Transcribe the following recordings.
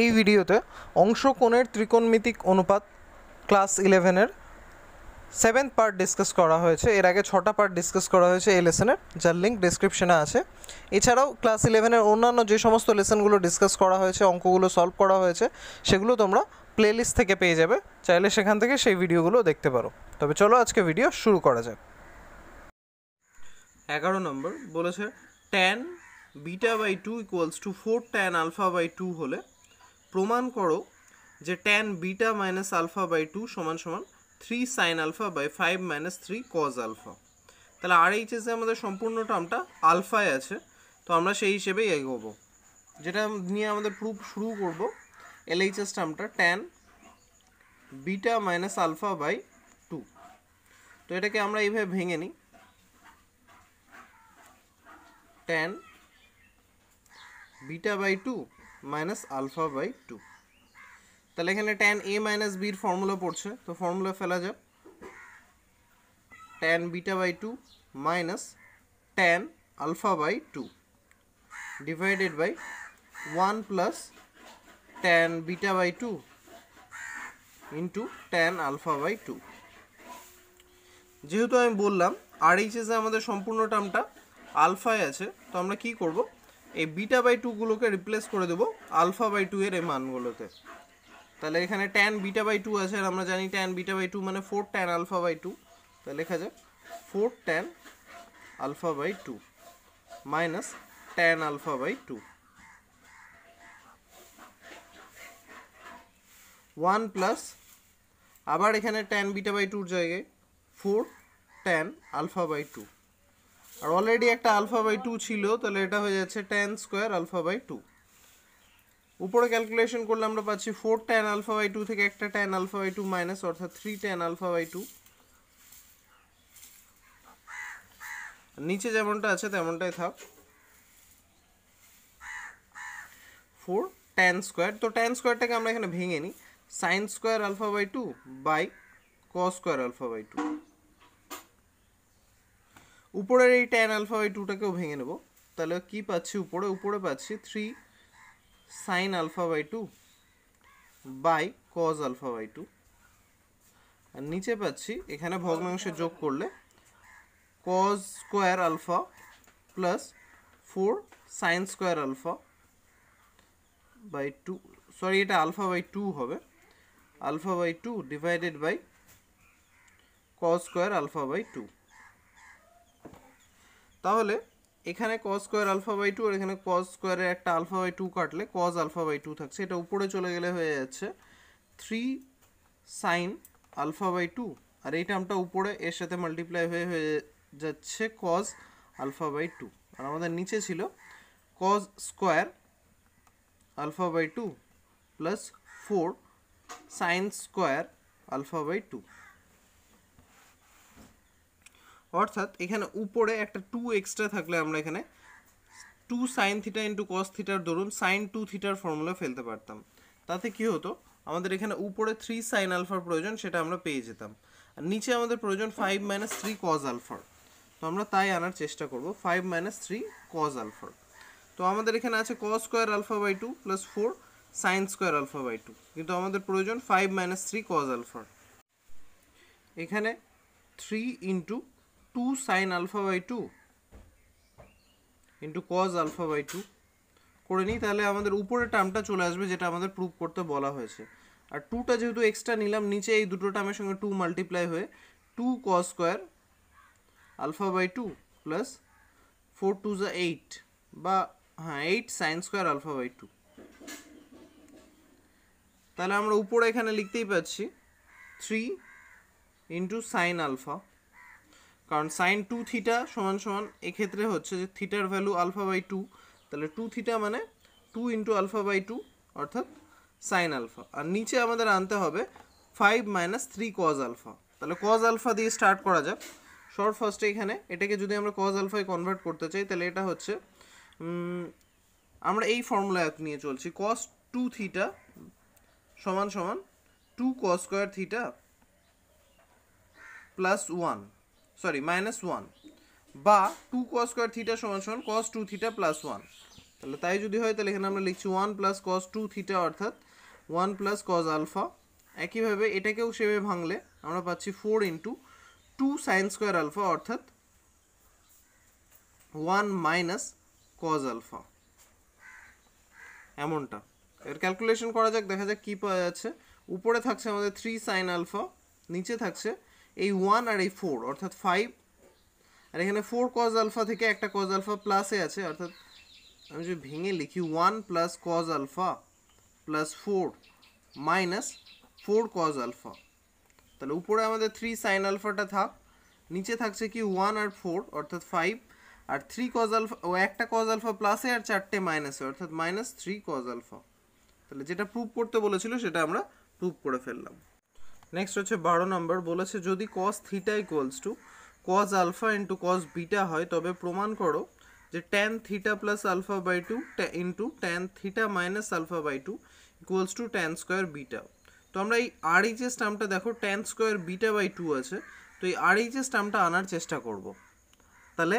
এই ভিডিওতে অংশকোণের ত্রিকোণমিতিক অনুপাত ক্লাস ইলেভেনের সেভেন্থ পার্ট ডিসকাস করা হয়েছে এর আগে ছটা পার্ট ডিসকাস করা হয়েছে এই লেসনের যার লিঙ্ক ডিসক্রিপশানে আছে এছাড়াও ক্লাস ইলেভেনের অন্যান্য যে সমস্ত লেসনগুলো ডিসকাস করা হয়েছে অঙ্কগুলো সলভ করা হয়েছে সেগুলো তোমরা প্লেলিস্ট থেকে পেয়ে যাবে চাইলে সেখান থেকে সেই ভিডিওগুলো দেখতে পারো তবে চলো আজকে ভিডিও শুরু করা যাক এগারো নম্বর বলেছে tan beta by two equals to four tan alpha by two হলে প্রমাণ করো যে tan beta minus alpha by two সমান সমান three sine alpha by five minus three cos alpha তাহলে আর এইচ এসে আমাদের সম্পূর্ণ টার্মটা আলফায় আছে তো আমরা সেই হিসেবেই এগোবো যেটা নিয়ে আমাদের প্রুফ শুরু করব এল এইচ এস টার্মটা tan beta minus alpha by two তো এটাকে আমরা এইভাবে ভেঙে নিই tan beta by two minus alpha by two তাহলে এখানে ট্যান এ মাইনাস বির ফর্মুলা পড়ছে তো ফর্মুলা ফেলা যাক tan beta by two minus tan alpha by two divided by one plus tan beta by two into tan alpha by two যেহেতু আমি বললাম আর এইচএসে আমাদের সম্পূর্ণ টার্মটা আলফায় আছে তো আমরা কি করবো এই বিটা বাই টুগুলোকে রিপ্লেস করে দেবো আলফা বাই টু এর এই মানগুলোতে তাহলে এখানে ট্যান বিটা বাই টু আছে আর আমরা জানি ট্যান বিটা বাই টু মানে four tan alpha by two তাহলে লেখা যাক four tan alpha by two minus tan alpha by two one plus আবার এখানে ট্যান বিটা বাই টুর জায়গায় four tan alpha by two আর অলরেডি একটা আলফা বাই টু ছিল তাহলে এটা হয়ে যাচ্ছে tan square alpha by two উপরে ক্যালকুলেশন করলে আমরা পাচ্ছি four tan alpha by two থেকে একটা ten alpha by two minus অর্থাৎ three tan alpha by two নিচে যেমনটা আছে তেমনটাই থাক ফোর টেন স্কোয়ার তো টেন স্কোয়ারটাকে আমরা এখানে ভেঙে নিই sine square alpha by two by cos square alpha by two উপরের এই ট্যান আলফা বাই টুটাকেও ভেঙে নেব তাহলে কি পাচ্ছি উপরে উপরে পাচ্ছি three sine alpha by two by cos alpha by two আর নিচে পাচ্ছি এখানে ভগ্নাংশে যোগ করলে cos square alpha plus four sine square alpha by two sorry এটা আলফা বাই টু হবে alpha by two divided by cos square alpha by two তাহলে এখানে cos square alpha by two আর এখানে কজ স্কোয়ারে একটা আলফা বাই টু কাটলে cos alpha by two থাকছে এটা উপরে চলে গেলে হয়ে যাচ্ছে three sine alpha by two আর এই টার্মটা উপরে এর সাথে মাল্টিপ্লাই হয়ে হয়ে যাচ্ছে কজ আলফা বাই টু আর আমাদের নিচে ছিল cos square alpha by two plus four sine square alpha by two অর্থাৎ এখানে উপরে একটা টু এক্সট্রা থাকলে আমরা এখানে two sine theta into cos থিটার ধরুন সাইন টু থিটার ফর্মুলা ফেলতে পারতাম তাতে কি হতো আমাদের এখানে উপরে থ্রি সাইন আলফার প্রয়োজন সেটা আমরা পেয়ে যেতাম আর নিচে আমাদের প্রয়োজন ফাইভ মাইনাস থ্রি কজ আলফার তো আমরা তাই আনার চেষ্টা করব ফাইভ মাইনাস থ্রি কজ আলফার তো আমাদের এখানে আছে cos square alpha by two plus four sine square alpha by two কিন্তু আমাদের প্রয়োজন ফাইভ মাইনাস থ্রি কজ আলফার এখানে three into 2 sin alpha by 2 into cos alpha by 2 করে নিই তাহলে আমাদের উপরে টার্মটা চলে আসবে যেটা আমাদের প্রুভ করতে বলা হয়েছে আর টুটা যেহেতু এক্সট্রা নিলাম নিচে এই দুটো টার্মের সঙ্গে টু মাল্টিপ্লাই হয়ে two cos square alpha by two plus four two জা এইট বা হ্যাঁ eight sine square alpha by two তাহলে আমরা উপরে এখানে লিখতেই পাচ্ছি থ্রি ইন্টু সাইন আলফা কারণ সাইন টু থিটা সমান সমান এক্ষেত্রে হচ্ছে যে থিটার ভ্যালু আলফা বাই টু তাহলে টু থিটা মানে two into alpha by two অর্থাৎ সাইন আলফা আর নিচে আমাদের আনতে হবে five minus three cos alpha তাহলে কজ আলফা দিয়ে স্টার্ট করা যাক শর্ট ফার্স্টে এখানে এটাকে যদি আমরা কজ আলফায় কনভার্ট করতে চাই তাহলে এটা হচ্ছে আমরা এই ফর্মুলা নিয়ে চলছি কস টু থিটা সমান সমান two cos square theta plus one sorry minus one বা টু কস স্কোয়ার থিটা সমান সমান cos two theta plus one তাহলে তাই যদি হয় তাহলে এখানে আমরা লিখছি one plus cos two theta অর্থাৎ ওয়ান প্লাস কস আলফা একইভাবে এটাকেও সেভাবে ভাঙলে আমরা পাচ্ছি four into two sine square alpha অর্থাৎ ওয়ান মাইনাস কজ আলফা এমনটা এর ক্যালকুলেশন করা যাক দেখা যাক কী পাওয়া যাচ্ছে উপরে থাকছে আমাদের থ্রি সাইন আলফা নিচে থাকছে এই ওয়ান আর এই ফোর অর্থাৎ ফাইভ আর এখানে ফোর কজ আলফা থেকে একটা কজ আলফা প্লাসে আছে অর্থাৎ আমি যদি ভেঙে লিখি one plus cos alpha plus four minus four cos alpha তাহলে উপরে আমাদের থ্রি সাইন আলফাটা থাক নিচে থাকছে কি ওয়ান আর ফোর অর্থাৎ ফাইভ আর থ্রি কজ আলফা ও একটা কজ আলফা প্লাসে আর চারটে মাইনাসে অর্থাৎ মাইনাস থ্রি কজ আলফা তাহলে যেটা প্রুভ করতে বলেছিল সেটা আমরা প্রুভ করে ফেললাম নেক্সট হচ্ছে বারো নম্বর বলেছে যদি cos theta equals two cos alpha into cos beta হয় তবে প্রমাণ করো যে tan theta plus alpha by two into tan theta minus alpha by two equals to tan square beta তো আমরা এই আর এইচএস টার্মটা দেখো tan square beta by two আছে তো এই আর এইচএস টার্মটা আনার চেষ্টা করব তাহলে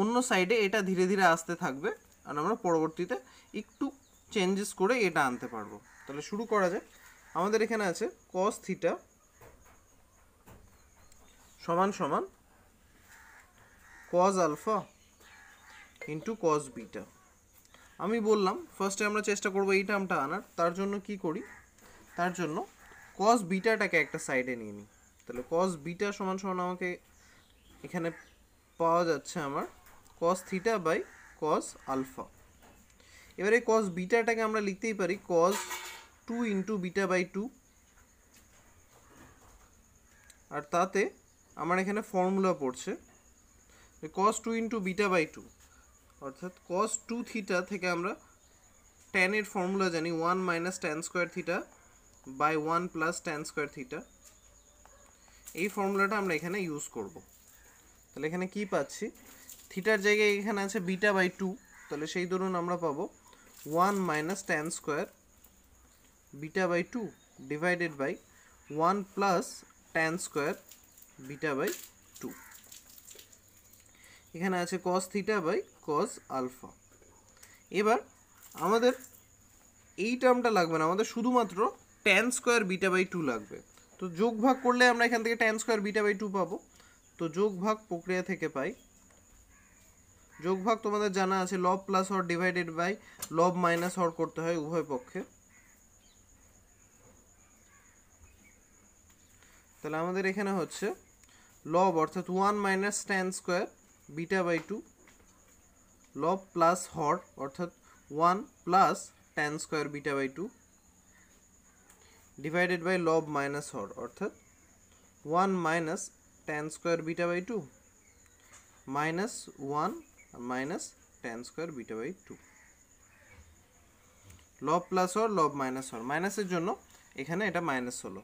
অন্য সাইডে এটা ধীরে ধীরে আসতে থাকবে আর আমরা পরবর্তীতে একটু চেঞ্জেস করে এটা আনতে পারবো তাহলে শুরু করা যায় আমাদের এখানে আছে কস থিটা সমান সমান cos alpha into cos beta আমি বললাম ফার্স্টে আমরা চেষ্টা করব এই টার্মটা আনার তার জন্য কি করি তার জন্য কজ বিটাটাকে একটা সাইডে নিয়ে নিই তাহলে কজ বিটা সমান সমান আমাকে এখানে পাওয়া যাচ্ছে আমার cos theta by cos alpha এবারে কজ বিটাটাকে আমরা লিখতেই পারি cos two into beta by two আর তাতে আমার এখানে ফর্মুলা পড়ছে cos two into beta by two অর্থাৎ কস টু থিটা থেকে আমরা ট্যানের ফর্মুলা জানি one minus tan square theta by one plus tan square theta এই ফর্মুলাটা আমরা এখানে ইউজ করব তাহলে এখানে কি পাচ্ছি থিটার জায়গায় এখানে আছে বিটা বাই টু তাহলে সেই ধরুন আমরা পাবো one minus tan square beta by two divided by one plus tan square beta by two এখানে আছে cos theta by cos alpha এবার আমাদের এই টার্মটা লাগবে না আমাদের শুধুমাত্র tan square beta by two লাগবে তো যোগ ভাগ করলে আমরা এখান থেকে tan square beta by two পাবো তো যোগ ভাগ প্রক্রিয়া থেকে পাই যোগ ভাগ তোমাদের জানা আছে লব প্লাস হর ডিভাইডেড বাই লব মাইনাস হর করতে হয় উভয় পক্ষে তাহলে আমাদের এখানে হচ্ছে লব অর্থাৎ one minus tan square beta by two লব প্লাস হর অর্থাৎ one plus tan square beta by two divided by লব মাইনাস হর অর্থাৎ one minus tan square beta by two minus one minus tan square beta by two লব plus হর লব minus হর মাইনাসের জন্য এখানে এটা মাইনাস হলো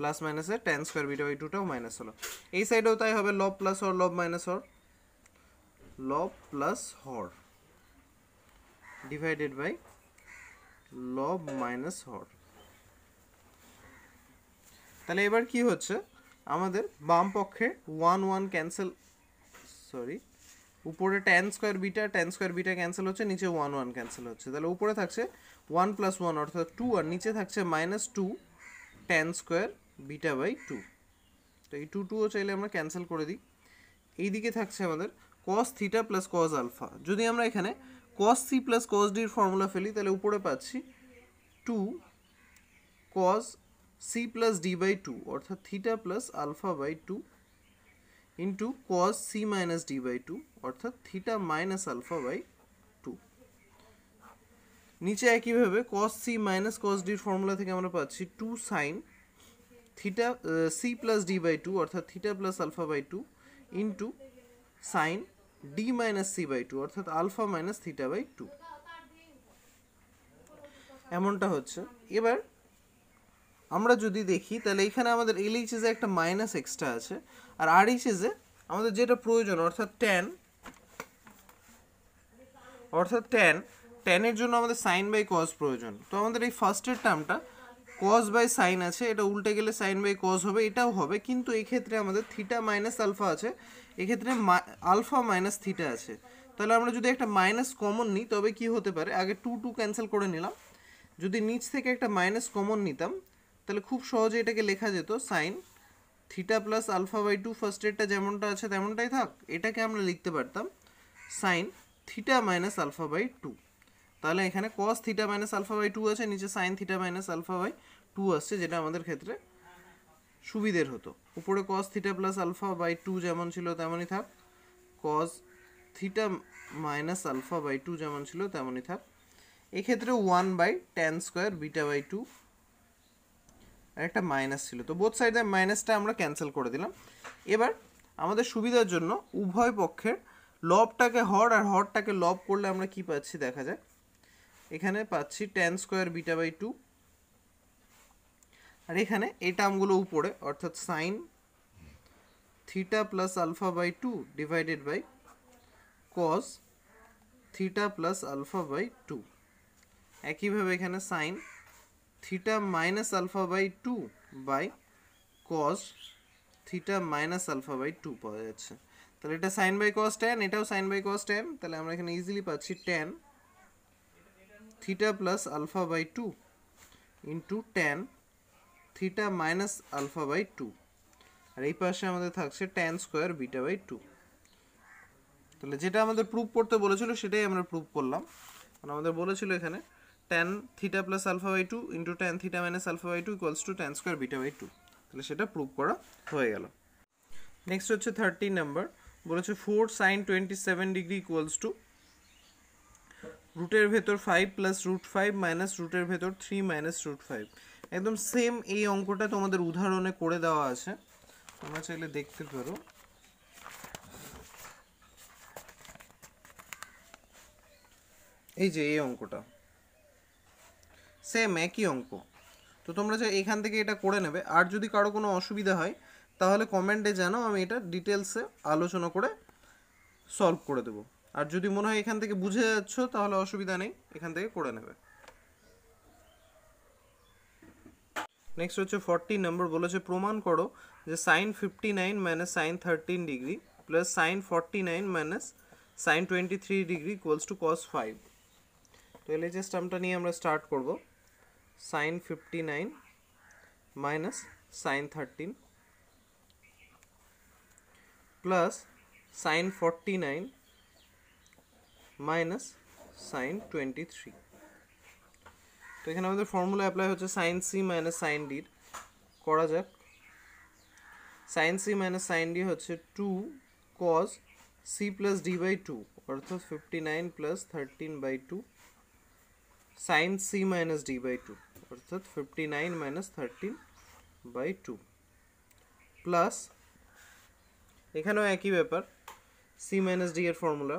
প্লাস মাইনাসের টেন স্কোয়ার বিটা বাই টুটাও মাইনাস হলো এই সাইডেও তাই হবে লব প্লাস হর লব মাইনাস হর লব প্লাস হর ডিভাইডেড বাই লব মাইনাস হর তাহলে এবার কি হচ্ছে আমাদের বাম পক্ষে ওয়ান ওয়ান ক্যান্সেল সরি উপরে tan square beta tan square beta cancel হচ্ছে নিচে ওয়ান ওয়ান ক্যান্সেল হচ্ছে তাহলে উপরে থাকছে ওয়ান প্লাস ওয়ান অর্থাৎ টু আর নিচে থাকছে minus two tan square beta by two তো এই টু টুও চাইলে আমরা ক্যান্সেল করে দিই এই দিকে থাকছে আমাদের cos theta plus cos alpha যদি আমরা এখানে কস সি প্লাস কস ডির ফর্মুলা ফেলি তাহলে উপরে পাচ্ছি two cos C plus D by two অর্থাৎ theta plus alpha by two into cos C minus D by two অর্থাৎ theta minus alpha by two নিচে একইভাবে কস সি মাইনাস কস ডির ফর্মুলা থেকে আমরা পাচ্ছি two sine theta C plus D by two অর্থাৎ theta plus alpha by two into sine D minus C by two অর্থাৎ alpha minus theta by two এমনটা হচ্ছে এবার আমরা যদি দেখি তাহলে এখানে আমাদের এলএইচএসে একটা মাইনাস এক্সট্রা আছে আর আরএইচএসে আমাদের যেটা প্রয়োজন অর্থাৎ টেন অর্থাৎ টেন টেনের জন্য আমাদের সাইন বাই কজ প্রয়োজন তো আমাদের এই ফার্স্টের টার্মটা কজ বাই সাইন আছে এটা উল্টে গেলে সাইন বাই কজ হবে এটাও হবে কিন্তু এক্ষেত্রে আমাদের থিটা মাইনাস আলফা আছে এক্ষেত্রে আলফা মাইনাস থিটা আছে তাহলে আমরা যদি একটা মাইনাস কমন নিই তবে কি হতে পারে আগে টু টু ক্যান্সেল করে নিলাম যদি নিচ থেকে একটা মাইনাস কমন নিতাম তাহলে খুব সহজে এটাকে লেখা যেত sine theta plus alpha by two first এডটা যেমনটা আছে তেমনটাই থাক এটাকে আমরা লিখতে পারতাম sine theta minus alpha by two তাহলে এখানে cos theta minus alpha by two আছে নিচে sine theta minus alpha by two আসছে যেটা আমাদের ক্ষেত্রে সুবিধের হতো উপরে cos theta plus alpha by two যেমন ছিল তেমনই থাক cos theta minus alpha by two যেমন ছিল তেমনই থাক এক্ষেত্রে one by tan square beta by two আর একটা মাইনাস ছিল তো বোধ সাইডে মাইনাসটা আমরা ক্যান্সেল করে দিলাম এবার আমাদের সুবিধার জন্য উভয় পক্ষের লবটাকে হর আর হরটাকে লব করলে আমরা কি পাচ্ছি দেখা যায় এখানে পাচ্ছি tan square beta by two আর এখানে এই টার্মগুলো উপরে অর্থাৎ sine theta plus alpha by two divided by cos theta plus alpha by two একইভাবে এখানে sine theta minus alpha by two by cos theta minus alpha by two পাওয়া যাচ্ছে তাহলে এটা সাইন বাই কস ট্যান এটাও sine by cos tan তাহলে আমরা এখানে ইজিলি পাচ্ছি tan theta plus alpha by 2 into tan theta minus alpha by 2 আর এই পাশে আমাদের থাকছে tan square beta by two তাহলে যেটা আমাদের প্রুফ করতে বলেছিল সেটাই আমরা প্রুভ করলাম মানে আমাদের বলেছিল এখানে tan theta plus alpha by two into tan theta minus alpha by two equals to tan square beta by two তাহলে সেটা প্রুভ করা হয়ে গেল নেক্সট হচ্ছে থার্টিন নাম্বার বলেছে four sine twenty seven degree equals to রুটের ভেতর five plus root five minus রুটের ভেতর থ্রি মাইনাস রুট ফাইভ একদম সেম এই অঙ্কটা তোমাদের উদাহরণে করে দেওয়া আছে তোমরা চাইলে দেখতে পারো এই যে এই অঙ্কটা সেম একই অঙ্ক তো তোমরা যে এখান থেকে এটা করে নেবে আর যদি কারো কোনো অসুবিধা হয় তাহলে কমেন্টে জানাও আমি এটা ডিটেলসে আলোচনা করে সলভ করে দেবো আর যদি মনে হয় এখান থেকে বুঝে যাচ্ছ তাহলে অসুবিধা নেই এখান থেকে করে নেবে নেক্সট হচ্ছে ফর্টি নম্বর বলেছে প্রমাণ করো যে sine fifty nine minus sine thirteen degree plus sine forty nine minus sine twenty three degree equals to cos five তো এল এইচ টার্মটা নিয়ে আমরা স্টার্ট করব sine fifty nine minus sine thirteen plus sine forty nine - sin 23 तो এখানে আমাদের formula apply হচ্ছে sin c - sin d করা যাক sin c - sin d হচ্ছে 2 cos c + d / 2 অর্থাৎ 59 + 13 / 2 sin c - d / 2 অর্থাৎ 59 - 13 / 2 प्लस এখানেও একই ব্যাপার c - d এর ফর্মুলা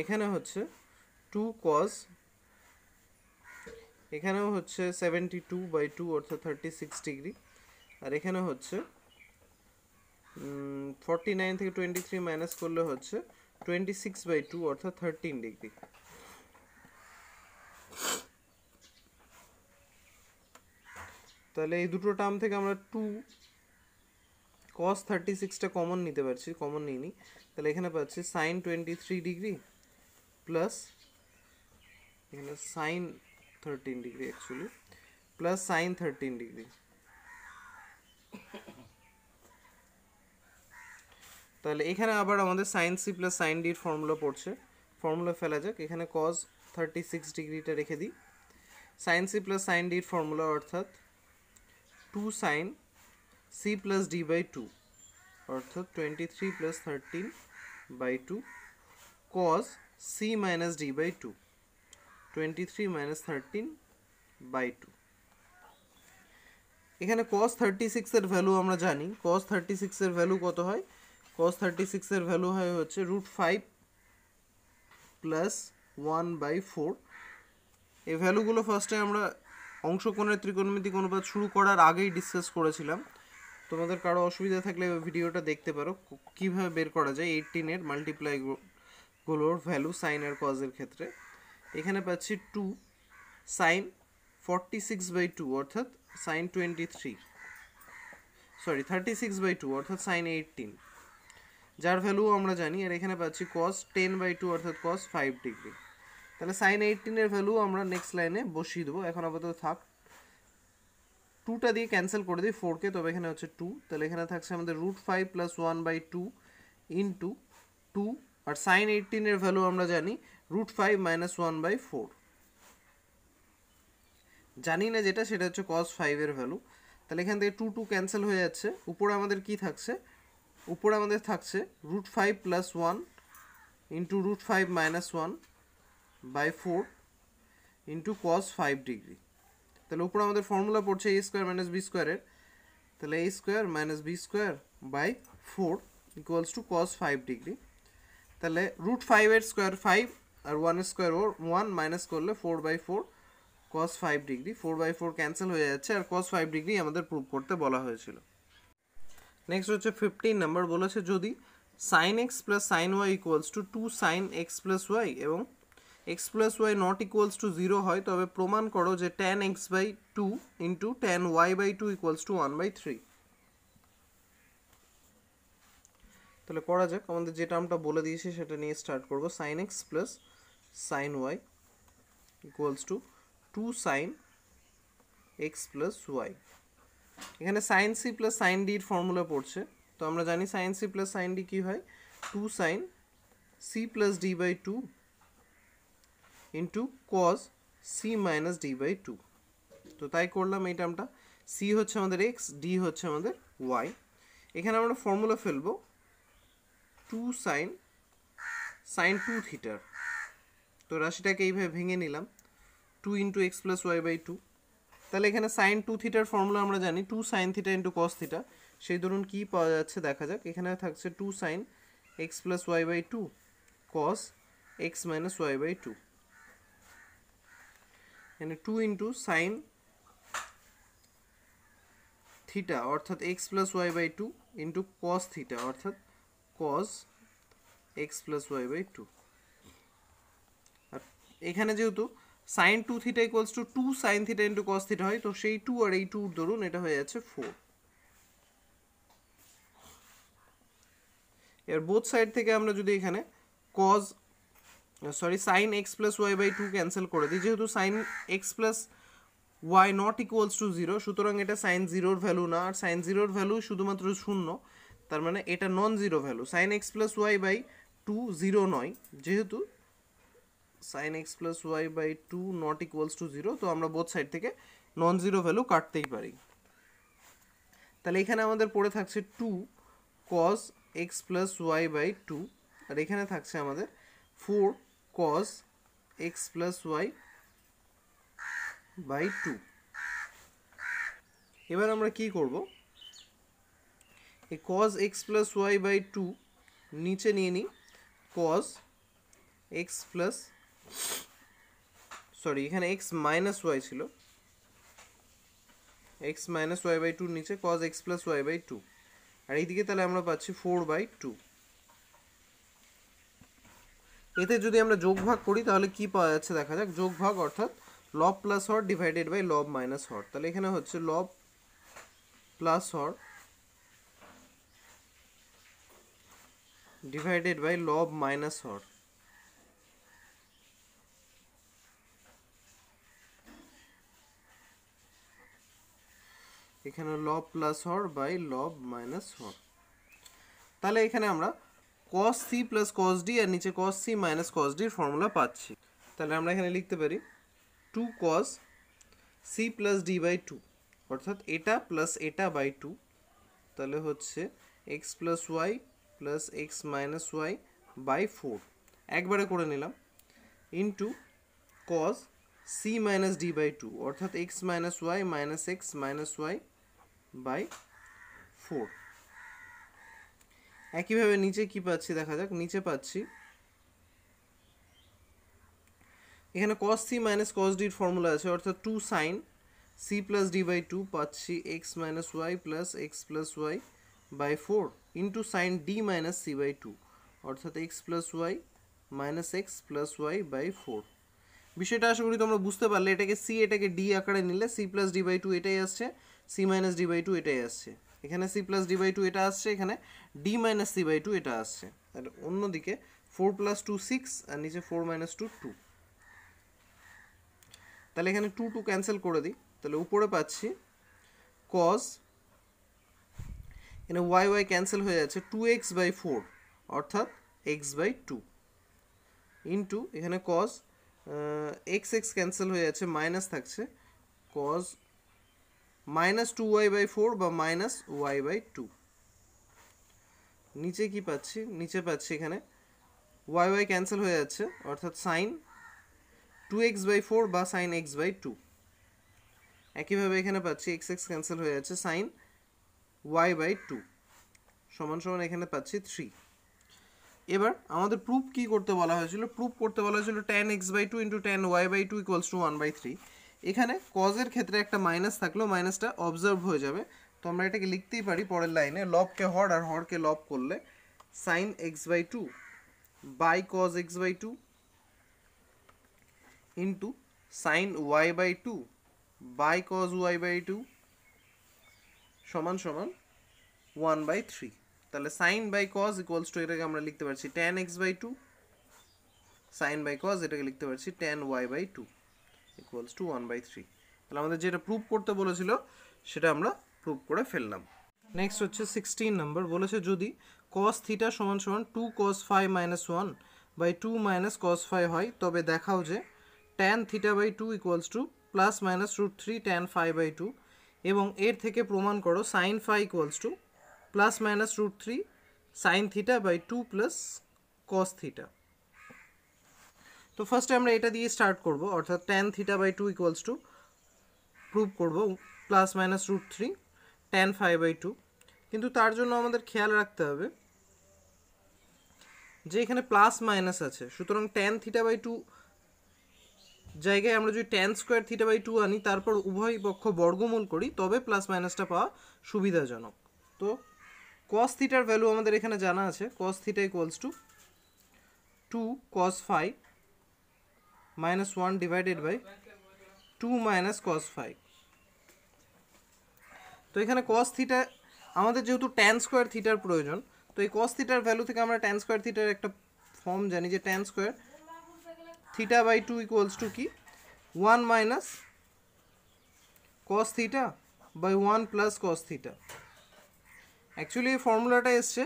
এখানে হচ্ছে টু কজ এখানেও হচ্ছে সেভেন্টি টু বাই টু অর্থাৎ থার্টি সিক্স ডিগ্রি আর এখানে হচ্ছে ফর্টি নাইন থেকে টোয়েন্টি থ্রি মাইনাস করলে হচ্ছে টোয়েন্টি সিক্স বাই টু অর্থাৎ থার্টিন ডিগ্রি তাহলে এই দুটো টার্ম থেকে আমরা টু কস থার্টি সিক্সটা কমন নিতে পারছি কমন নিইনি তাহলে এখানে পাচ্ছি sine twenty three degree plus এখানে sine thirteen degree actually plus sine thirteen degree তাহলে এখানে আবার আমাদের সাইন সি প্লাস সাইন ডির ফর্মুলা পড়ছে ফর্মুলা ফেলা যাক এখানে কজ থার্টি সিক্স ডিগ্রিটা রেখে দিই সাইন সি প্লাস সাইন ডির ফর্মুলা অর্থাৎ two sine C plus D by two অর্থাৎ twenty three plus thirteen by two cos c minus d by 2 23 minus 13 by 2 এখানে cos 36 এর ভ্যালু আমরা জানি cos 36 এর ভ্যালু কত হয় cos 36 এর ভ্যালু হয় হচ্ছে √5 প্লাস 1 বাই 4 এই ভ্যালুগুলো ফার্স্টে আমরা অংশকোণের ত্রিকোণমিতিক অনুপাত শুরু করার আগেই ডিসকাস করেছিলাম তোমাদের কারো অসুবিধা থাকলে ভিডিওটা দেখতে পারো কিভাবে বের করা যায় এইটিনের মাল্টিপ্লাই গুলোর ভ্যালু সাইন আর কজের ক্ষেত্রে এখানে পাচ্ছি two sine forty six by two অর্থাৎ sine twenty three sorry thirty six by two অর্থাৎ সাইন এইটিন যার ভ্যালু আমরা জানি আর এখানে পাচ্ছি কস টেন বাই টু অর্থাৎ কস ফাইভ ডিগ্রি তাহলে সাইন এইটিনের ভ্যালু আমরা নেক্সট লাইনে বসিয়ে দেবো এখন আপাতত থাক টুটা দিয়ে ক্যান্সেল করে দিই ফোরকে তবে এখানে হচ্ছে টু তাহলে এখানে থাকছে আমাদের root five plus one by two into two আর সাইন এইটিনের ভ্যালু আমরা জানি root five minus one by four জানি না যেটা সেটা হচ্ছে কস ফাইভের ভ্যালু তাহলে এখান থেকে টু টু ক্যান্সেল হয়ে যাচ্ছে উপরে আমাদের কি থাকছে উপরে আমাদের থাকছে root five plus one into root five minus one by four into cos five degree তাহলে উপরে আমাদের ফর্মুলা পড়ছে এ স্কোয়ার মাইনাস বি স্কোয়ারের তাহলে a square minus b square by four equals to cos five degree তাহলে root ফাইভের square five আর ওয়ানের স্কোয়ার ওর ওয়ান মাইনাস করলে four by four cos five degree four by four cancel হয়ে যাচ্ছে আর কস ফাইভ ডিগ্রি আমাদের prove করতে বলা হয়েছিল নেক্সট হচ্ছে ফিফটিন নাম্বার বলেছে যদি sine x plus sine y equals to two sine x plus y এবং x plus y not equals to zero হয় তবে প্রমাণ করো যে tan x by two into tan y by two equals to one by three তাহলে করা যাক আমাদের যে টার্মটা বলে দিয়েছি সেটা নিয়ে স্টার্ট করব sine x plus sine y equals to two sine x plus y এখানে সাইন সি প্লাস সাইন ডির ফর্মুলা পড়ছে তো আমরা জানি sine C plus sine d কী হয় two sine C plus D by two into cos c minus D by two তো তাই করলাম এই টার্মটা সি হচ্ছে আমাদের এক্স ডি হচ্ছে আমাদের ওয়াই এখানে আমরা ফর্মুলা ফেলবো টু সাইন সাইন টু থিটার তো রাশিটাকে এইভাবে ভেঙে নিলাম two into x plus y by two তাহলে এখানে সাইন টু থিটার ফর্মুলা আমরা জানি two sine theta into cos theta সেই ধরুন কী পাওয়া যাচ্ছে দেখা যাক এখানে থাকছে two sine x plus y by two cos x minus y by two এখানে টু ইন্টু সাইন থিটা অর্থাৎ x plus y by two into cos theta অর্থাৎ cos x plus y by two আর এখানে যেহেতু sine two theta equals to two sine theta into cos theta হয় তো সেই two আর এই টুর ধরুন এটা হয়ে যাচ্ছে ফোর এর বোথ সাইড থেকে আমরা যদি এখানে cos sorry sine x plus y by two cancel করে দিই যেহেতু sine x plus y not equals to zero সুতরাং এটা সাইন জিরোর ভ্যালু না আর সাইন জিরোর ভ্যালু শুধুমাত্র শূন্য তার মানে এটা non zero value sine x plus y by two zero নয় যেহেতু sine x plus y by two not equals to zero তো আমরা বোধ সাইড থেকে নন জিরো ভ্যালু কাটতেই পারি তাহলে এখানে আমাদের পড়ে থাকছে two cos x plus y by two আর এখানে থাকছে আমাদের four cos x plus y by two এবার আমরা কি করবো এই cos x plus y by two নিচে নিয়ে নিই কজ এক্স প্লাস সরি এখানে এক্স মাইনাস ওয়াই ছিল এক্স মাইনাস ওয়াই বাই টুর নিচে cos x plus y by two আর এইদিকে তাহলে আমরা পাচ্ছি ফোর বাই টু এতে যদি আমরা যোগ ভাগ করি তাহলে কি পাওয়া যাচ্ছে দেখা যাক যোগ ভাগ অর্থাৎ লব প্লাস হর ডিভাইডেড বাই লব মাইনাস হর তাহলে এখানে হচ্ছে লব প্লাস হর divided by log minus হর এখানে লব প্লাস হর বাই লব মাইনাস হর তাহলে এখানে আমরা cos C plus cos d আর নিচে কস সি মাইনাস কস ডির ফর্মুলা পাচ্ছি তাহলে আমরা এখানে লিখতে পারি two cos C plus D by two অর্থাৎ এটা প্লাস এটা বাই টু তাহলে হচ্ছে x plus y +x - y / 4 একবার করে নিলাম * cos c - d / 2 অর্থাৎ x - y - x - y / 4 একইভাবে নিচে কি পাচ্ছি দেখা যাক নিচে পাচ্ছি এখানে cos c - cos d এর ফর্মুলা আছে অর্থাৎ 2 sin c + d / 2 পাচ্ছি x - y + x + y / 4 into sine D minus C by two অর্থাৎ x plus y minus x plus y by four বিষয়টা আশা করি তোমরা বুঝতে পারলে এটাকে সি এটাকে ডি আকারে নিলে c plus D by two এটাই আসছে c minus D by two এটাই আসছে এখানে c plus D by two এটা আসছে এখানে d minus C by two এটা আসছে আর অন্যদিকে ফোর প্লাস টু সিক্স আর নিচে ফোর মাইনাস টু টু তাহলে এখানে টু টু ক্যান্সেল করে দিই তাহলে উপরে পাচ্ছি কজ এখানে yy कैंसिल হয়ে যাচ্ছে 2x/4 অর্থাৎ x/2 ইনটু এখানে cos x x कैंसिल হয়ে যাচ্ছে माइनस থাকছে cos -2y/4 বা -y/2 নিচে কি পাচ্ছি নিচে পাচ্ছি এখানে yy कैंसिल হয়ে যাচ্ছে অর্থাৎ sin 2x/4 বা sin x/2 একইভাবে এখানে পাচ্ছি x x कैंसिल হয়ে যাচ্ছে sin ওয়াই বাই টু সমান সমান এখানে পাচ্ছি থ্রি এবার আমাদের প্রুফ কি করতে বলা হয়েছিল প্রুফ করতে বলা হয়েছিল tan x by two into tan y by two equals to one by three এখানে কজের ক্ষেত্রে একটা মাইনাস থাকলেও মাইনাসটা অবজার্ভ হয়ে যাবে তো আমরা এটাকে লিখতেই পারি পরের লাইনে লবকে হর আর হরকে লব করলে sine x by two by cos x by two into sine y by two by cos y by two সমান সমান ওয়ান বাই থ্রি তাহলে sine by cos equals to এটাকে আমরা লিখতে পারছি tan x by two sine by cos এটাকে লিখতে পারছি tan y by two equals to one by three তাহলে আমাদের যেটা প্রুভ করতে বলেছিল সেটা আমরা প্রুভ করে ফেললাম নেক্সট হচ্ছে সিক্সটিন নাম্বার বলেছে যদি কস থিটা সমান সমান two cos phi minus one by two minus cos phi হয় তবে দেখাও যে tan theta by two equals to plus minus root three tan phi by two এবং এর থেকে প্রমাণ করো sine phi equals to plus minus root three sine theta by two plus cos theta তো ফার্স্টে আমরা এটা দিয়ে স্টার্ট করব অর্থাৎ tan theta by two equals to prove করবো plus minus root three tan phi by two কিন্তু তার জন্য আমাদের খেয়াল রাখতে হবে যে এখানে প্লাস মাইনাস আছে সুতরাং ট্যান থিটা বাই টু জায়গায় আমরা যদি tan square theta by two আনি তারপর উভয় পক্ষ বর্গমূল করি তবে প্লাস মাইনাসটা পাওয়া সুবিধাজনক তো কস থিটার ভ্যালু আমাদের এখানে জানা আছে cos theta equals to two cos phi minus one divided by two minus cos five তো এখানে কস থিটা আমাদের যেহেতু ট্যান স্কোয়ার থিটার প্রয়োজন তো এই কস থিটার ভ্যালু থেকে আমরা ট্যান স্কোয়ার থিটার একটা ফর্ম জানি যে tan square theta by two equals to কি one minus cos theta by one plus cos theta actually এই ফর্মুলাটা এসছে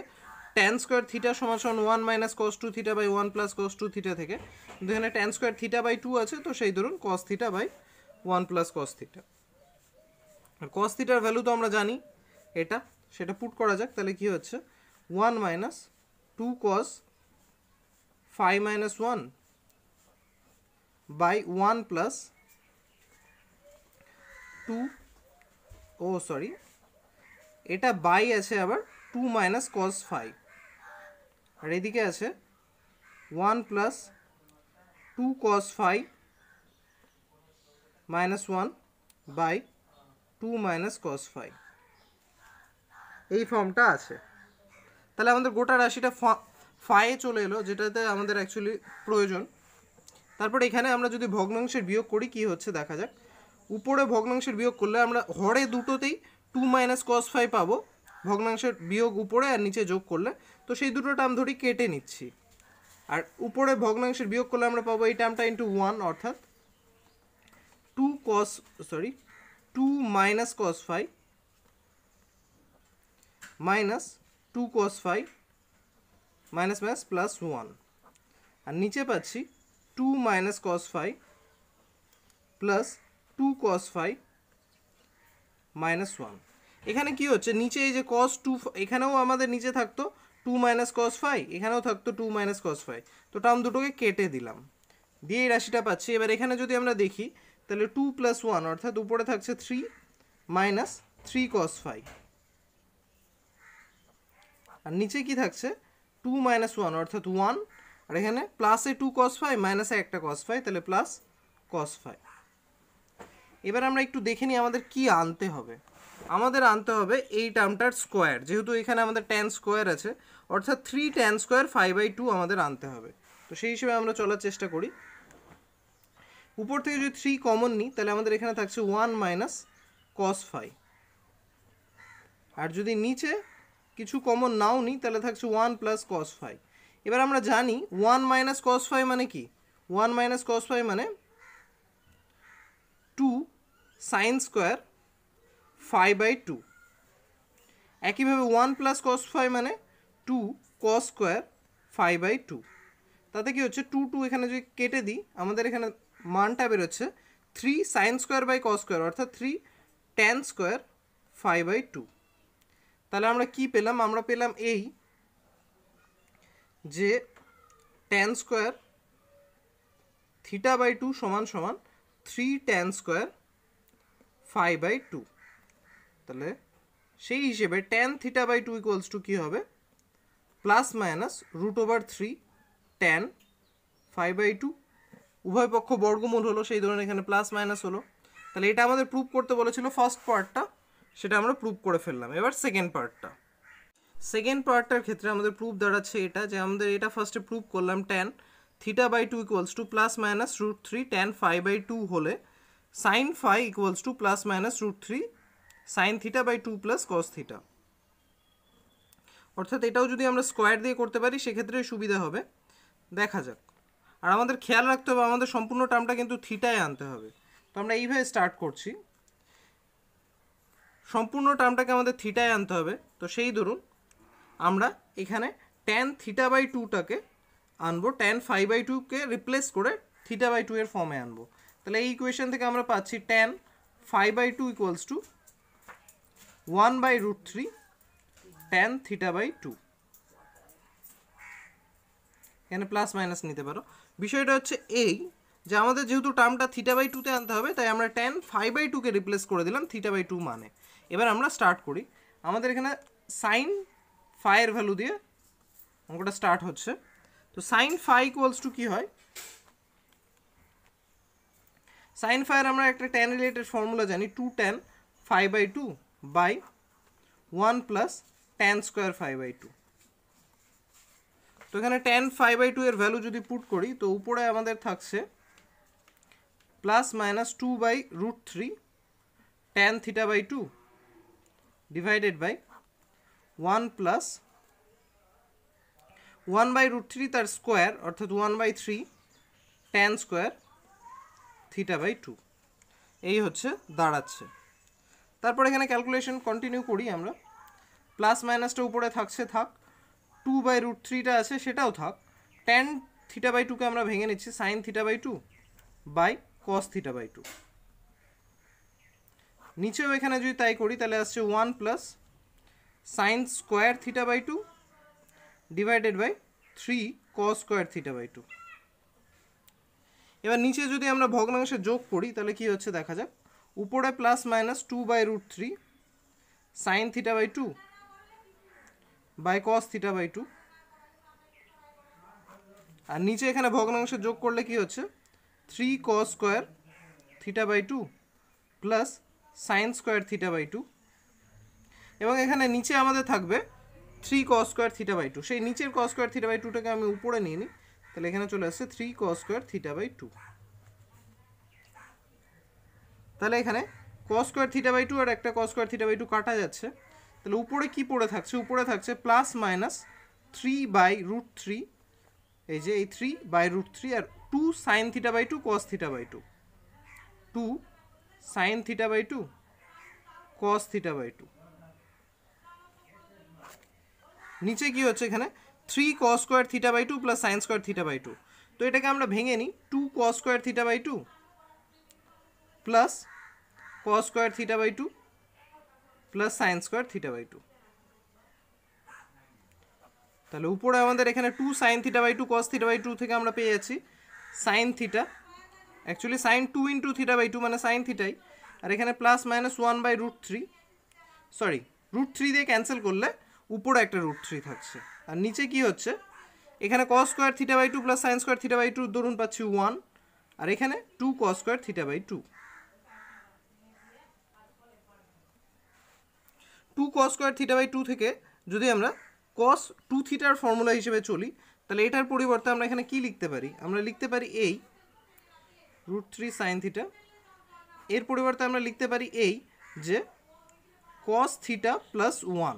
ট্যান স্কোয়ার থিটা সমান one minus cos two theta by one plus cos two theta থেকে কিন্তু এখানে tan square theta by two আছে তো সেই ধরুন cos theta by one plus cos theta আর কস থিটার ভ্যালু তো আমরা জানি এটা সেটা পুট করা যাক তাহলে কি হচ্ছে one minus two cos phi minus one by 1 plus 2 ও সরি এটা বাই আছে আবার টু মাইনাস কস ফাইভ আর এদিকে আছে one plus two cos phi minus one by two minus cos phi এই ফর্মটা আছে তাহলে আমাদের গোটা রাশিটা ফায়ে চলে এলো যেটাতে আমাদের অ্যাকচুয়ালি প্রয়োজন তারপর এখানে আমরা যদি ভগ্নাংশের বিয়োগ করি কি হচ্ছে দেখা যাক উপরে ভগ্নাংশের বিয়োগ করলে আমরা হরে দুটোতেই টু মাইনাস কস ফাইভ পাবো ভগ্নাংশের বিয়োগ উপরে আর নিচে যোগ করলে তো সেই দুটো টার্ম ধরি কেটে নিচ্ছি আর উপরে ভগ্নাংশের বিয়োগ করলে আমরা পাবো এই টার্মটা ইন্টু ওয়ান অর্থাৎ two cos sorry two minus cos phi minus two cos phi minus minus plus one আর নিচে পাচ্ছি two minus cos phi plus two cos phi minus one এখানে কি হচ্ছে নিচে এই যে কস টু এখানেও আমাদের নিচে থাকতো টু মাইনাস কস ফাই এখানেও থাকতো টু মাইনাস কস ফাই তো টার্ম দুটোকে কেটে দিলাম দিয়ে এই রাশিটা পাচ্ছি এবার এখানে যদি আমরা দেখি তাহলে টু প্লাস ওয়ান অর্থাৎ উপরে থাকছে three minus three cos phi আর নিচে কি থাকছে টু মাইনাস ওয়ান অর্থাৎ ওয়ান আর এখানে প্লাসে টু কস ফাইভ মাইনাসে একটা কস ফাই তাহলে প্লাস কস ফাইভ এবার আমরা একটু দেখে নিই আমাদের কি আনতে হবে আমাদের আনতে হবে এই টার্মটার স্কোয়ার যেহেতু এখানে আমাদের ট্যান স্কোয়ার আছে অর্থাৎ three tan square phi by two আমাদের আনতে হবে তো সেই হিসেবে আমরা চলার চেষ্টা করি উপর থেকে যদি থ্রি কমন নিই তাহলে আমাদের এখানে থাকছে ওয়ান মাইনাস কস ফাইভ আর যদি নিচে কিছু কমন নাও নিই তাহলে থাকছে ওয়ান প্লাস কস ফাইভ এবার আমরা জানি ওয়ান মাইনাস কস ফাই মানে কি ওয়ান মাইনাস কস ফাই মানে two sine square phi by two একইভাবে ওয়ান প্লাস কস ফাই মানে two cos square phi by two তাতে কি হচ্ছে টু টু এখানে যদি কেটে দিই আমাদের এখানে মানটা বেরোচ্ছে three sine square by cos square অর্থাৎ three tan square phi by two তাহলে আমরা কি পেলাম আমরা পেলাম এই যে tan square theta by two সমান সমান three tan square phi by two তাহলে সেই হিসেবে tan theta by two equals to কী হবে plus minus root over three tan phi by two উভয় পক্ষ বর্গমূল হলো সেই ধরনের এখানে প্লাস মাইনাস হলো তাহলে এটা আমাদের প্রুভ করতে বলেছিল ফার্স্ট পার্টটা সেটা আমরা প্রুভ করে ফেললাম এবার সেকেন্ড পার্টটা সেকেন্ড পার্টটার ক্ষেত্রে আমাদের প্রুফ দাঁড়াচ্ছে এটা যে আমাদের এটা ফার্স্টে প্রুভ করলাম tan theta by two equals to plus minus root three tan phi by two হলে sine phi equals to plus minus root three sine theta by two plus cos theta অর্থাৎ এটাও যদি আমরা স্কোয়ার দিয়ে করতে পারি সেক্ষেত্রে সুবিধা হবে দেখা যাক আর আমাদের খেয়াল রাখতে হবে আমাদের সম্পূর্ণ টার্মটা কিন্তু থিটায় আনতে হবে তো আমরা এইভাবে স্টার্ট করছি সম্পূর্ণ টার্মটাকে আমাদের থিটায় আনতে হবে তো সেই ধরুন আমরা এখানে ট্যান থিটা বাই টুটাকে আনবো ট্যান ফাইভ বাই টুকে রিপ্লেস করে থিটা বাই টু এর ফর্মে আনবো তাহলে এই ইকুয়েশান থেকে আমরা পাচ্ছি tan phi by two equals to one by root three tan theta by two এখানে প্লাস মাইনাস নিতে পারো বিষয়টা হচ্ছে এই যে আমাদের যেহেতু টার্মটা থিটা বাই টুতে আনতে হবে তাই আমরা ট্যান ফাইভ বাই টুকে রিপ্লেস করে দিলাম থিটা বাই টু মানে এবার আমরা স্টার্ট করি আমাদের এখানে সাইন ফাইয়ের ভ্যালু দিয়ে অঙ্কটা স্টার্ট হচ্ছে তো সাইন ফাই ইকুয়ালস টু কী হয় সাইন ফাইয়ের আমরা একটা ট্যান রিলেটেড ফর্মুলা জানি two tan phi by two by one plus tan square phi by two তো এখানে ট্যান ফাইভ বাই টু এর ভ্যালু যদি পুট করি তো উপরে আমাদের থাকছে plus minus two by root three tan theta by two divided by one plus one by root three তার স্কোয়ার অর্থাৎ one by three ten square theta by two এই হচ্ছে দাঁড়াচ্ছে তারপর এখানে ক্যালকুলেশন কন্টিনিউ করি আমরা প্লাস মাইনাসটা উপরে থাকছে থাক টু বাই রুট থ্রিটা আছে সেটাও থাক টেন থিটা বাই টুকে আমরা ভেঙে নিচ্ছি sine theta by two by cos theta by two নিচেও এখানে যদি তাই করি তাহলে আসছে one plus sine square theta by two divided by three cos square theta by two এবার নিচে যদি আমরা ভগ্নাংশে যোগ করি তাহলে কি হচ্ছে দেখা যাক উপরে plus minus two by root three sine theta by two by cos theta by two আর নিচে এখানে ভগ্নাংশে যোগ করলে কি হচ্ছে three cos square theta by two plus sine square theta by two এবং এখানে নিচে আমাদের থাকবে three cos square theta by two সেই নিচের ক স্কোয়ার থিটা বাই টুটাকে আমি উপরে নিয়ে নিই তাহলে এখানে চলে আসছে three cos square theta by two তাহলে এখানে cos square theta by two আর একটা cos square theta by two কাটা যাচ্ছে তাহলে উপরে কি পড়ে থাকছে উপরে থাকছে plus minus three by root three এই যে এই থ্রি বাই রুট থ্রি আর two sine theta by two cos theta by two two sine theta by two cos theta by two নিচে কি হচ্ছে এখানে three cos square theta by two plus sine square theta by two তো এটাকে আমরা ভেঙে নিই two cos square theta by two plus cos square theta by two plus sine square theta by two তাহলে উপরে আমাদের এখানে two sine theta by two cos theta by two থেকে আমরা পেয়ে যাচ্ছি sine theta actually sine two into theta by two মানে sine থিটাই আর এখানে plus minus one by root three sorry root three দিয়ে ক্যান্সেল করলে উপরে একটা রুট থ্রি থাকছে আর নিচে কি হচ্ছে এখানে cos square theta by two plus sine square theta by two ধরুন পাচ্ছি ওয়ান আর এখানে two cos square theta by two two cos square theta by two থেকে যদি আমরা কস টু থিটার ফর্মুলা হিসেবে চলি তাহলে এটার পরিবর্তে আমরা এখানে কি লিখতে পারি আমরা লিখতে পারি এই রুট থ্রি সাইন থিটা এর পরিবর্তে আমরা লিখতে পারি এই যে কস থিটা প্লাস ওয়ান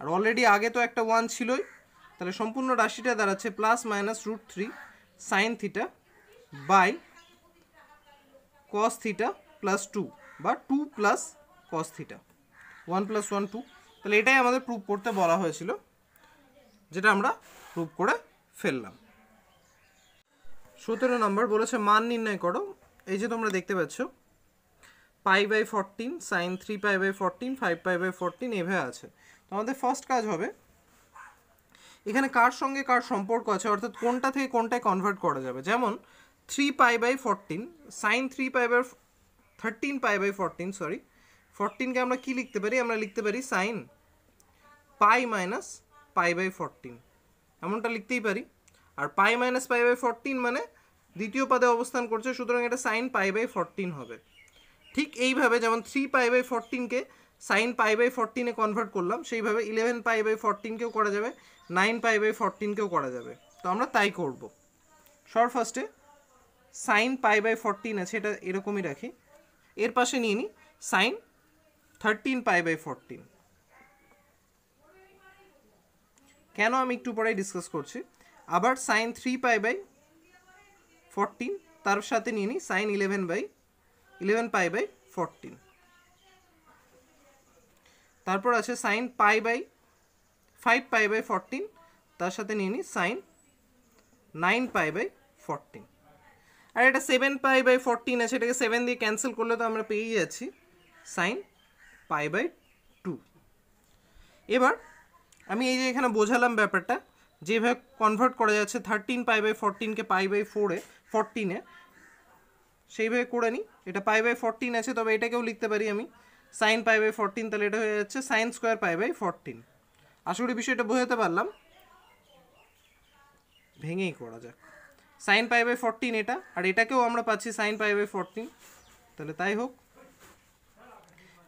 আর অলরেডি আগে তো একটা ওয়ান ছিলই তাহলে সম্পূর্ণ রাশিটা দাঁড়াচ্ছে plus minus root three sine theta by cos theta plus two বা two plus cos theta one plus one two তাহলে এটাই আমাদের প্রুভ করতে বলা হয়েছিল যেটা আমরা প্রুভ করে ফেললাম সতেরো নম্বর বলেছে মান নির্ণয় করো এই যে তোমরা দেখতে পাচ্ছ pi by fourteen sine three pi by fourteen five pi by fourteen এভাবে আছে তো আমাদের ফার্স্ট কাজ হবে এখানে কার সঙ্গে কার সম্পর্ক আছে অর্থাৎ কোনটা থেকে কোনটায় কনভার্ট করা যাবে যেমন three pi by fourteen sine three pi by thirteen pi by fourteen sorry ফোরটিনকে আমরা কি লিখতে পারি আমরা লিখতে পারি sine pi minus pi by fourteen এমনটা লিখতেই পারি আর pi minus pi by fourteen মানে দ্বিতীয় পাদে অবস্থান করছে সুতরাং এটা সাইন পাই বাই ফোরটিন হবে ঠিক এইভাবে যেমন থ্রি পাই বাই ফোরটিনকে সাইন পাই বাই ফরটিনে কনভার্ট করলাম সেইভাবে ইলেভেন পাই বাই ফরটিনকেও করা যাবে নাইন পাই বাই ফরটিনকেও করা যাবে তো আমরা তাই করব সর ফার্স্টে সাইন পাই বাই ফরটিন আছে এটা এরকমই রাখি এর পাশে নিয়ে নিই sine thirteen pi by fourteen কেন আমি একটু পরেই ডিসকাস করছি আবার sine three pi by fourteen তার সাথে নিয়ে নিই sine eleven by eleven pi by fourteen তারপর আছে sine pi by five pi by fourteen তার সাথে নিয়ে নিই sine nine pi by fourteen আর এটা সেভেন পাই বাই ফরটিন আছে এটাকে সেভেন দিয়ে ক্যান্সেল করলে তো আমরা পেয়েই যাচ্ছি সাইন পাই বাই টু এবার আমি এই যে এখানে বোঝালাম ব্যাপারটা যেভাবে কনভার্ট করা যাচ্ছে থার্টিন পাই বাই ফরটিনকে পাই বাই ফোরে ফরটিনে সেইভাবে করে নিই এটা পাই বাই ফরটিন আছে তবে এটাকেও লিখতে পারি আমি সাইন পাই বাই ফোরটিন তাহলে এটা হয়ে যাচ্ছে sine square pi by fourteen আশা করি বিষয়টা বোঝাতে পারলাম ভেঙেই করা যাক সাইন পাই বাই ফোরটিন এটা আর এটাকেও আমরা পাচ্ছি সাইন পাই বাই ফোরটিন তাহলে তাই হোক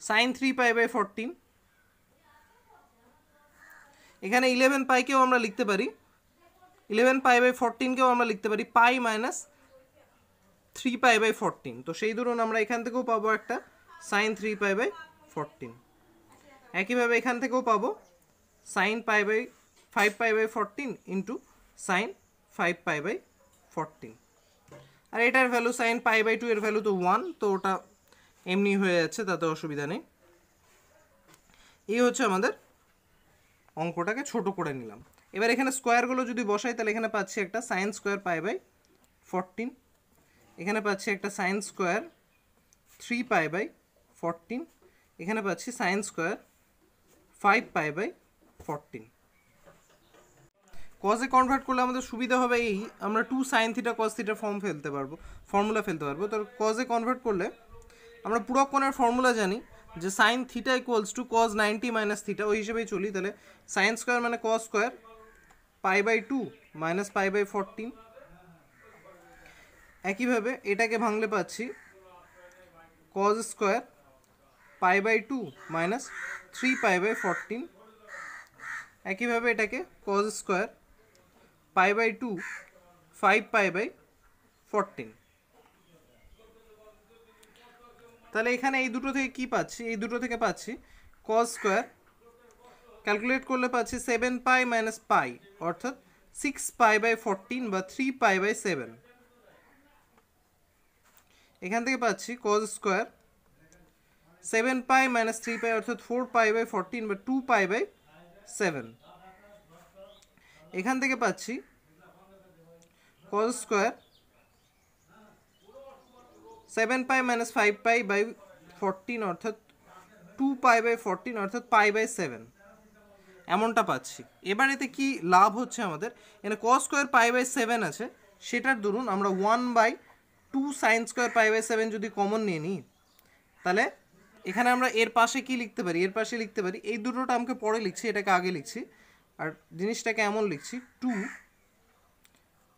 sine three pi by fourteen এখানে ইলেভেন পাইকেও আমরা লিখতে পারি ইলেভেন পাই বাই ফোরটিনকেও আমরা লিখতে পারি pi minus three pi by fourteen তো সেই ধরুন আমরা এখান থেকেও পাবো একটা sine three pi by fourteen একইভাবে এখান থেকেও পাবো sine pi by five pi by fourteen into sine five pi by fourteen আর এটার value sine pi by two এর ভ্যালু তো ওয়ান তো ওটা এমনি হয়ে যাচ্ছে তাতে অসুবিধা নেই এই হচ্ছে আমাদের অঙ্কটাকে ছোট করে নিলাম এবার এখানে স্কোয়ারগুলো যদি বসাই তাহলে এখানে পাচ্ছি একটা sine square pi by fourteen এখানে পাচ্ছি একটা sine square three pi by fourteen এখানে পাচ্ছি sine square five pi by fourteen কজে কনভার্ট করলে আমাদের সুবিধা হবে এই আমরা টু সাইন থিটা কজ থিটার ফর্ম ফেলতে পারবো ফর্মুলা ফেলতে পারবো তো কজে কনভার্ট করলে আমরা পূরক ফর্মুলা জানি যে sine theta equals two cos ninety minus theta ওই হিসেবেই চলি তাহলে সাইন স্কোয়ার মানে cos square pi by two minus pi by fourteen একইভাবে এটাকে ভাঙলে পাচ্ছি cos square pi by two minus three pi by fourteen একইভাবে এটাকে cos square pi by two five pi by fourteen তাহলে এখানে এই দুটো থেকে কি পাচ্ছি এই দুটো থেকে পাচ্ছি কজ স্কোয়ার ক্যালকুলেট করলে পাচ্ছি সেভেন পাই মাইনাস পাই অর্থাৎ সিক্স পাই বাই ফোরটিন বা থ্রি পাই বাই সেভেন এখান থেকে পাচ্ছি cos square seven pi minus three pi অর্থাৎ ফোর পাই বাই ফোরটিন বা টু পাই বাই সেভেন এখান থেকে পাচ্ছি cos square seven pi minus five pi by 14 অর্থাৎ টু পাই বাই ফোরটিন অর্থাৎ পাই বাই সেভেন এমনটা পাচ্ছি এবার এতে কি লাভ হচ্ছে আমাদের এখানে cos square pi by seven আছে সেটার দরুন আমরা one by two sine square pi by seven যদি কমন নিয়ে নিই তাহলে এখানে আমরা এর পাশে কি লিখতে পারি এর পাশে লিখতে পারি এই দুটোটা আমাকে পরে লিখছি এটাকে আগে লিখছি আর জিনিসটাকে এমন লিখছি টু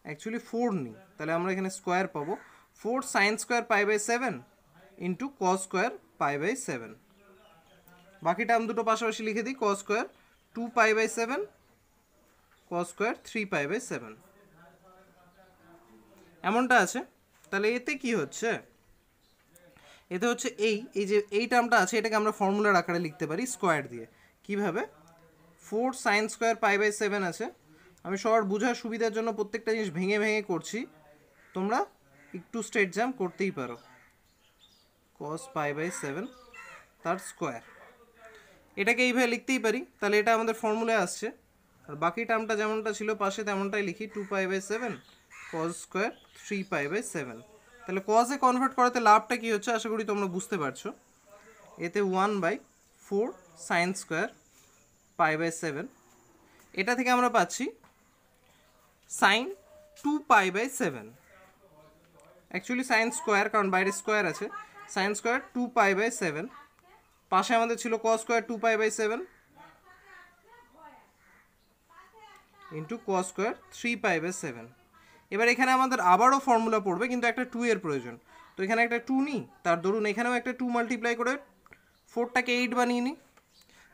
অ্যাকচুয়ালি ফোর নিই তাহলে আমরা এখানে স্কোয়ার পাবো four sine square pi by seven into cos square pi by seven বাকিটা আমি দুটো পাশাপাশি লিখে দিই cos square two pi by seven cos square three pi by seven এমনটা আছে তাহলে এতে কি হচ্ছে এতে হচ্ছে এই এই যে এই টার্মটা আছে এটাকে আমরা ফর্মুলার আকারে লিখতে পারি স্কোয়ার দিয়ে কিভাবে four sine square pi by seven আছে আমি সবার বোঝার সুবিধার জন্য প্রত্যেকটা জিনিস ভেঙে ভেঙে করছি তোমরা একটু স্টেট জাম করতেই পারো কস পাই বাই সেভেন তার স্কোয়ার এটাকে এইভাবে লিখতেই পারি তাহলে এটা আমাদের ফর্মুলায় আসছে আর বাকি টার্মটা যেমনটা ছিল পাশে তেমনটাই লিখি two pi by seven cos square three pi by seven তাহলে কজে কনভার্ট করাতে লাভটা কী হচ্ছে আশা করি তোমরা বুঝতে পারছো এতে one by four sine square pi by seven এটা থেকে আমরা পাচ্ছি sine two pi by seven actually sine square কারণ বাইরে স্কোয়ার আছে sine square two pi by seven পাশে আমাদের ছিল cos square two pi by seven into cos square three pi by seven এবার এখানে আমাদের আবারও ফর্মুলা পড়বে কিন্তু একটা টু এর প্রয়োজন তো এখানে একটা টু নিই তার ধরুন এখানেও একটা টু মাল্টিপ্লাই করে ফোরটাকে এইট বানিয়ে নিই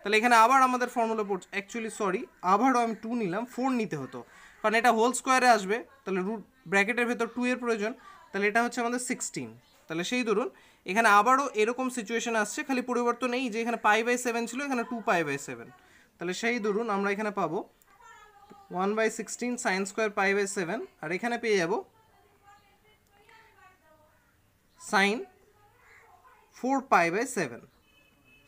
তাহলে এখানে আবার আমাদের ফর্মুলা পড়ছে অ্যাকচুয়ালি সরি আবারও আমি টু নিলাম ফোর নিতে হতো কারণ এটা হোল স্কোয়ারে আসবে তাহলে রুট ব্র্যাকেটের ভেতর টু এর প্রয়োজন তাহলে এটা হচ্ছে আমাদের সিক্সটিন তাহলে সেই ধরুন এখানে আবারও এরকম সিচুয়েশন আসছে খালি পরিবর্তন এই যে এখানে পাই বাই সেভেন ছিল এখানে টু পাই বাই সেভেন তাহলে সেই ধরুন আমরা এখানে পাবো one by sixteen sine square pi by seven আর এখানে পেয়ে যাব sine four pi by seven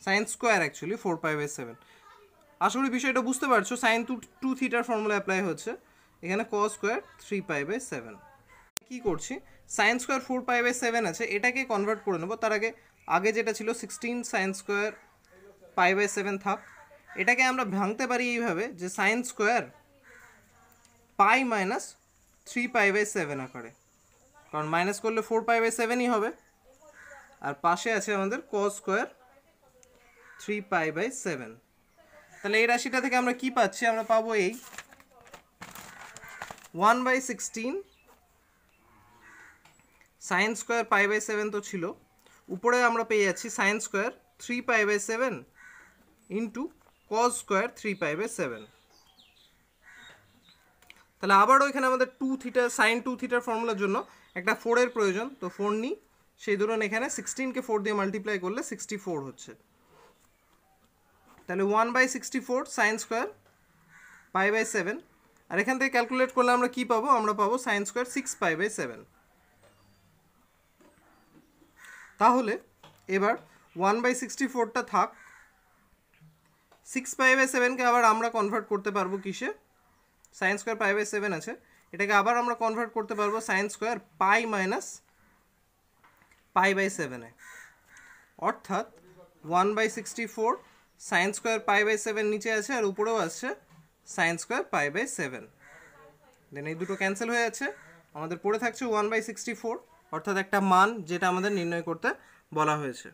sine square actually four pi by seven আশা করি বিষয়টা বুঝতে পারছো সাইন টু টু থিটার ফর্মুলা অ্যাপ্লাই হচ্ছে এখানে cos square three pi by seven কী করছি sine square four pi by seven আছে এটাকে কনভার্ট করে নেবো তার আগে আগে যেটা ছিল sixteen sine square pi by seven থাক এটাকে আমরা ভাঙতে পারি এইভাবে যে sine square pi minus three pi by seven আকারে কারণ মাইনাস করলে ফোর পাই বাই সেভেনই হবে আর পাশে আছে আমাদের cos square three pi by seven তাহলে এই রাশিটা থেকে আমরা কি পাচ্ছি আমরা পাবো এই one by sixteen sine square pi by seven তো ছিল উপরে আমরা পেয়ে যাচ্ছি sine square three pi by seven into cos square three pi by seven তাহলে আবারও এখানে আমাদের টু থিটার সাইন টু থিটার ফর্মুলার জন্য একটা ফোরের প্রয়োজন তো ফোর নিই সেই ধরুন এখানে সিক্সটিনকে ফোর দিয়ে মাল্টিপ্লাই করলে সিক্সটি ফোর হচ্ছে তাহলে one by sixty four sine square pi by seven আর এখান থেকে ক্যালকুলেট করলে আমরা কি পাবো আমরা পাবো sine square six pi by seven তাহলে এবার ওয়ান বাই সিক্সটি ফোরটা থাক সিক্স পাই বাই সেভেনকে আবার আমরা কনভার্ট করতে পারবো কিসে sine square pi by seven আছে এটাকে আবার আমরা কনভার্ট করতে পারবো sine square pi minus pi by সেভেনে অর্থাৎ one by sixty four sine square pi by seven নিচে আছে আর উপরেও আসছে sine square pi by seven then এই দুটো ক্যান্সেল হয়ে যাচ্ছে আমাদের পড়ে থাকছে ওয়ান বাই সিক্সটি ফোর অর্থাৎ একটা মান যেটা আমাদের নির্ণয় করতে বলা হয়েছে